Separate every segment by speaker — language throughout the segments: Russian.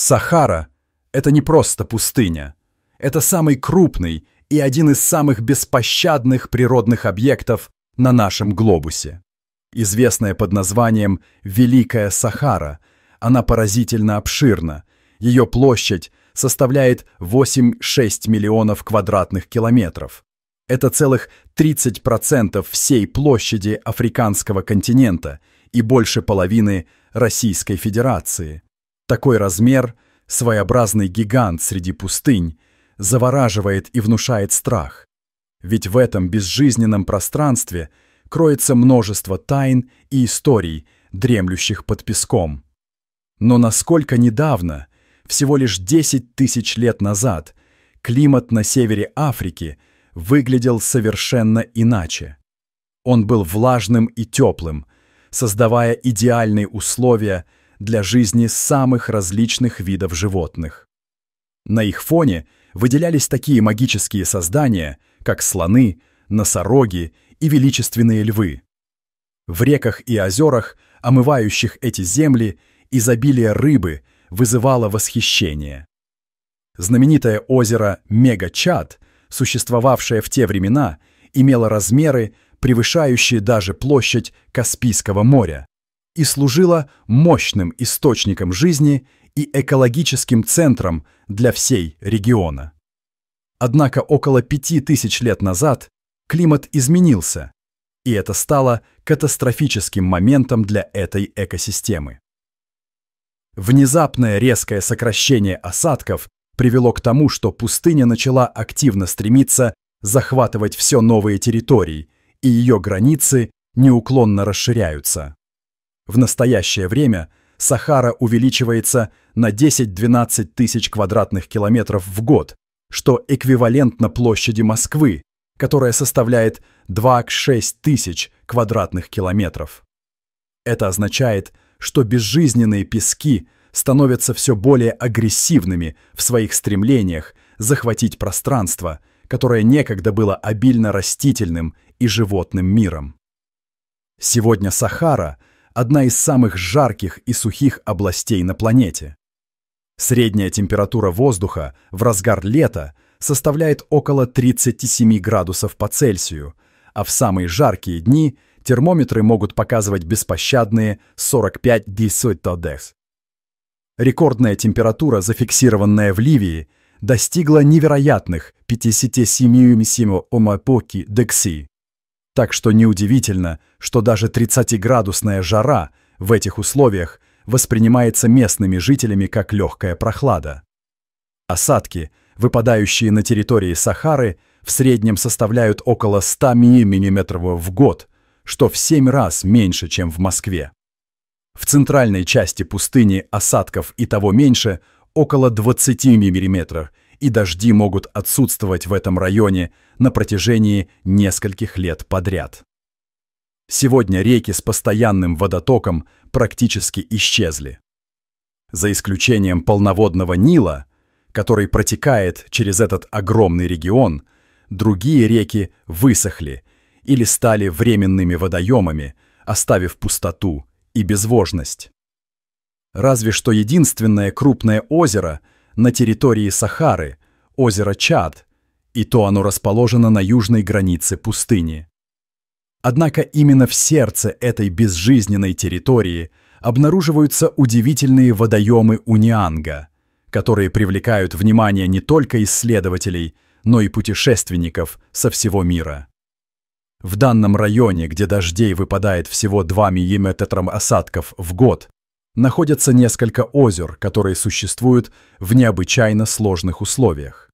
Speaker 1: Сахара — это не просто пустыня. Это самый крупный и один из самых беспощадных природных объектов на нашем глобусе. Известная под названием «Великая Сахара», она поразительно обширна. Ее площадь составляет 8-6 миллионов квадратных километров. Это целых 30% всей площади африканского континента и больше половины Российской Федерации – такой размер, своеобразный гигант среди пустынь, завораживает и внушает страх. Ведь в этом безжизненном пространстве кроется множество тайн и историй, дремлющих под песком. Но насколько недавно, всего лишь 10 тысяч лет назад, климат на севере Африки выглядел совершенно иначе. Он был влажным и теплым, создавая идеальные условия – для жизни самых различных видов животных. На их фоне выделялись такие магические создания, как слоны, носороги и величественные львы. В реках и озерах, омывающих эти земли, изобилие рыбы вызывало восхищение. Знаменитое озеро Мегачат, существовавшее в те времена, имело размеры, превышающие даже площадь Каспийского моря и служила мощным источником жизни и экологическим центром для всей региона. Однако около пяти тысяч лет назад климат изменился, и это стало катастрофическим моментом для этой экосистемы. Внезапное резкое сокращение осадков привело к тому, что пустыня начала активно стремиться захватывать все новые территории, и ее границы неуклонно расширяются. В настоящее время Сахара увеличивается на 10-12 тысяч квадратных километров в год, что эквивалентно площади Москвы, которая составляет 2 6 тысяч квадратных километров. Это означает, что безжизненные пески становятся все более агрессивными в своих стремлениях захватить пространство, которое некогда было обильно растительным и животным миром. Сегодня Сахара одна из самых жарких и сухих областей на планете. Средняя температура воздуха в разгар лета составляет около 37 градусов по Цельсию, а в самые жаркие дни термометры могут показывать беспощадные 45 десойтодекс. Рекордная температура, зафиксированная в Ливии, достигла невероятных 57,7 омапоки декси так что неудивительно, что даже 30-градусная жара в этих условиях воспринимается местными жителями как легкая прохлада. Осадки, выпадающие на территории Сахары, в среднем составляют около 100 мм в год, что в 7 раз меньше, чем в Москве. В центральной части пустыни осадков и того меньше – около 20 мм и дожди могут отсутствовать в этом районе на протяжении нескольких лет подряд. Сегодня реки с постоянным водотоком практически исчезли. За исключением полноводного Нила, который протекает через этот огромный регион, другие реки высохли или стали временными водоемами, оставив пустоту и безвожность. Разве что единственное крупное озеро – на территории Сахары, озеро Чад, и то оно расположено на южной границе пустыни. Однако именно в сердце этой безжизненной территории обнаруживаются удивительные водоемы Унианга, которые привлекают внимание не только исследователей, но и путешественников со всего мира. В данном районе, где дождей выпадает всего 2 мм осадков в год, находятся несколько озер, которые существуют в необычайно сложных условиях.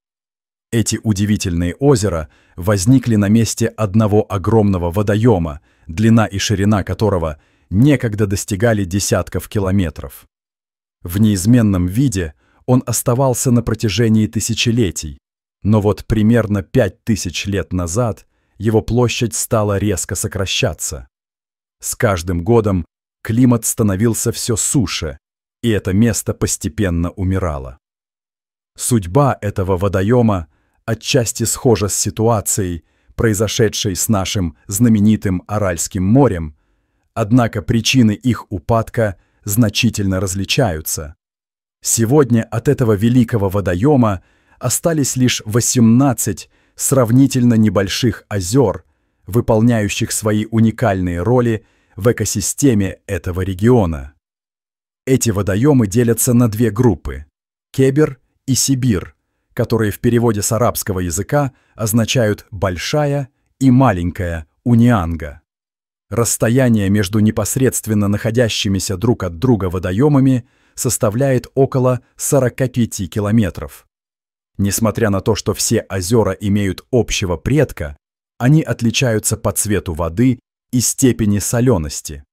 Speaker 1: Эти удивительные озера возникли на месте одного огромного водоема, длина и ширина которого некогда достигали десятков километров. В неизменном виде он оставался на протяжении тысячелетий, но вот примерно пять тысяч лет назад его площадь стала резко сокращаться. С каждым годом климат становился все суше, и это место постепенно умирало. Судьба этого водоема отчасти схожа с ситуацией, произошедшей с нашим знаменитым Аральским морем, однако причины их упадка значительно различаются. Сегодня от этого великого водоема остались лишь 18 сравнительно небольших озер, выполняющих свои уникальные роли – в экосистеме этого региона. Эти водоемы делятся на две группы – Кебер и Сибир, которые в переводе с арабского языка означают «большая» и «маленькая» унианга. Расстояние между непосредственно находящимися друг от друга водоемами составляет около 45 километров. Несмотря на то, что все озера имеют общего предка, они отличаются по цвету воды и степени солености.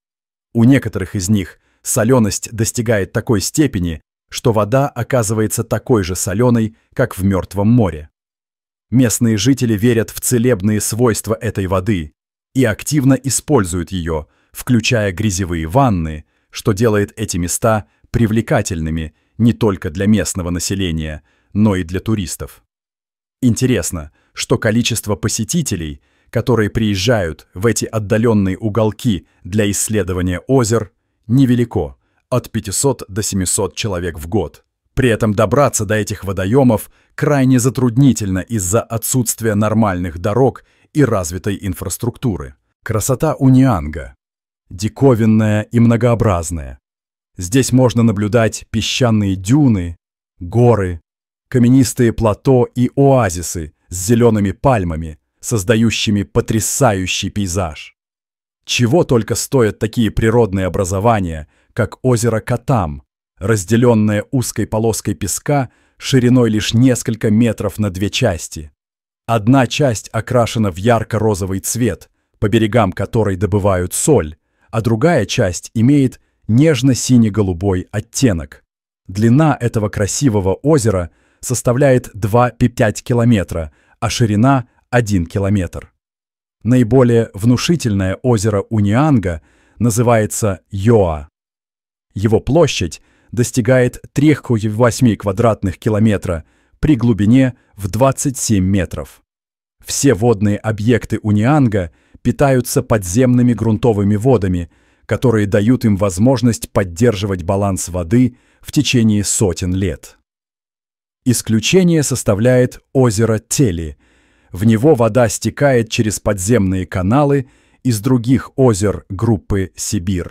Speaker 1: У некоторых из них соленость достигает такой степени, что вода оказывается такой же соленой, как в Мертвом море. Местные жители верят в целебные свойства этой воды и активно используют ее, включая грязевые ванны, что делает эти места привлекательными не только для местного населения, но и для туристов. Интересно, что количество посетителей – которые приезжают в эти отдаленные уголки для исследования озер, невелико – от 500 до 700 человек в год. При этом добраться до этих водоемов крайне затруднительно из-за отсутствия нормальных дорог и развитой инфраструктуры. Красота Унианга. Диковинная и многообразная. Здесь можно наблюдать песчаные дюны, горы, каменистые плато и оазисы с зелеными пальмами, создающими потрясающий пейзаж. Чего только стоят такие природные образования, как озеро Катам, разделенное узкой полоской песка шириной лишь несколько метров на две части. Одна часть окрашена в ярко-розовый цвет, по берегам которой добывают соль, а другая часть имеет нежно-сине-голубой оттенок. Длина этого красивого озера составляет 2,5 километра, а ширина 1 километр. Наиболее внушительное озеро Унианга называется Йоа. Его площадь достигает 3,8 квадратных километра при глубине в 27 метров. Все водные объекты Унианга питаются подземными грунтовыми водами, которые дают им возможность поддерживать баланс воды в течение сотен лет. Исключение составляет озеро Тели – в него вода стекает через подземные каналы из других озер группы Сибирь.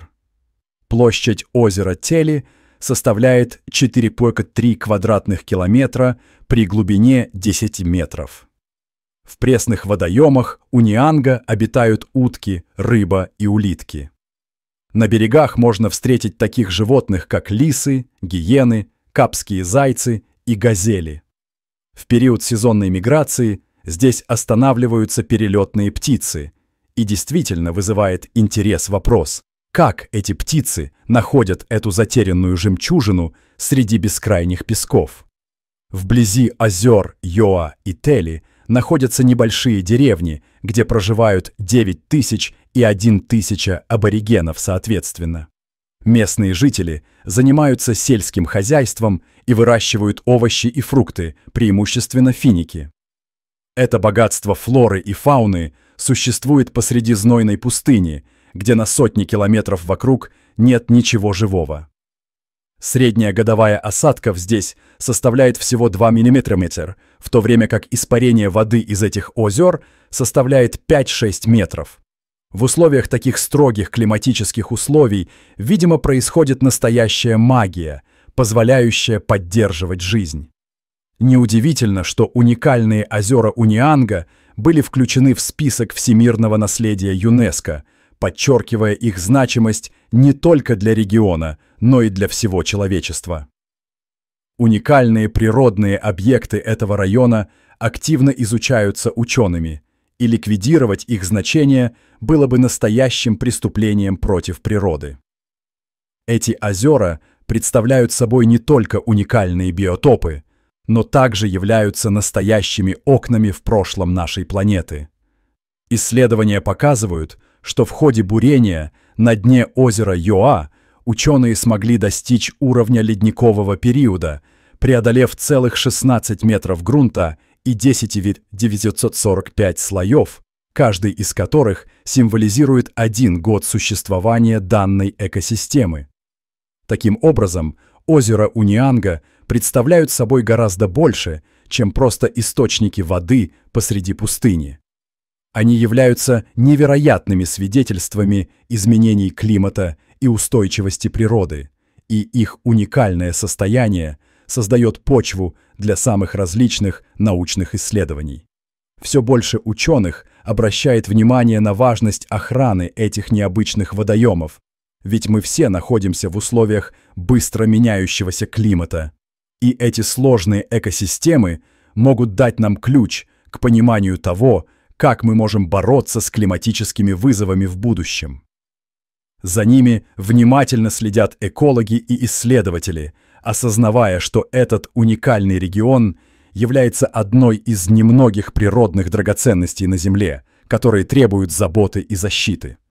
Speaker 1: Площадь озера Тели составляет 4,3 квадратных километра при глубине 10 метров. В пресных водоемах у Нианга обитают утки, рыба и улитки. На берегах можно встретить таких животных, как лисы, гиены, капские зайцы и газели. В период сезонной миграции Здесь останавливаются перелетные птицы. И действительно вызывает интерес вопрос, как эти птицы находят эту затерянную жемчужину среди бескрайних песков. Вблизи озер Йоа и Тели находятся небольшие деревни, где проживают 9 тысяч и 1 тысяча аборигенов соответственно. Местные жители занимаются сельским хозяйством и выращивают овощи и фрукты, преимущественно финики. Это богатство флоры и фауны существует посреди знойной пустыни, где на сотни километров вокруг нет ничего живого. Средняя годовая осадков здесь составляет всего 2 мм, в то время как испарение воды из этих озер составляет 5-6 метров. В условиях таких строгих климатических условий, видимо, происходит настоящая магия, позволяющая поддерживать жизнь. Неудивительно, что уникальные озера Унианга были включены в список всемирного наследия ЮНЕСКО, подчеркивая их значимость не только для региона, но и для всего человечества. Уникальные природные объекты этого района активно изучаются учеными, и ликвидировать их значение было бы настоящим преступлением против природы. Эти озера представляют собой не только уникальные биотопы, но также являются настоящими окнами в прошлом нашей планеты. Исследования показывают, что в ходе бурения на дне озера Йоа ученые смогли достичь уровня ледникового периода, преодолев целых 16 метров грунта и 10 945 слоев, каждый из которых символизирует один год существования данной экосистемы. Таким образом, озеро Унианга представляют собой гораздо больше, чем просто источники воды посреди пустыни. Они являются невероятными свидетельствами изменений климата и устойчивости природы, и их уникальное состояние создает почву для самых различных научных исследований. Все больше ученых обращает внимание на важность охраны этих необычных водоемов, ведь мы все находимся в условиях быстро меняющегося климата. И эти сложные экосистемы могут дать нам ключ к пониманию того, как мы можем бороться с климатическими вызовами в будущем. За ними внимательно следят экологи и исследователи, осознавая, что этот уникальный регион является одной из немногих природных драгоценностей на Земле, которые требуют заботы и защиты.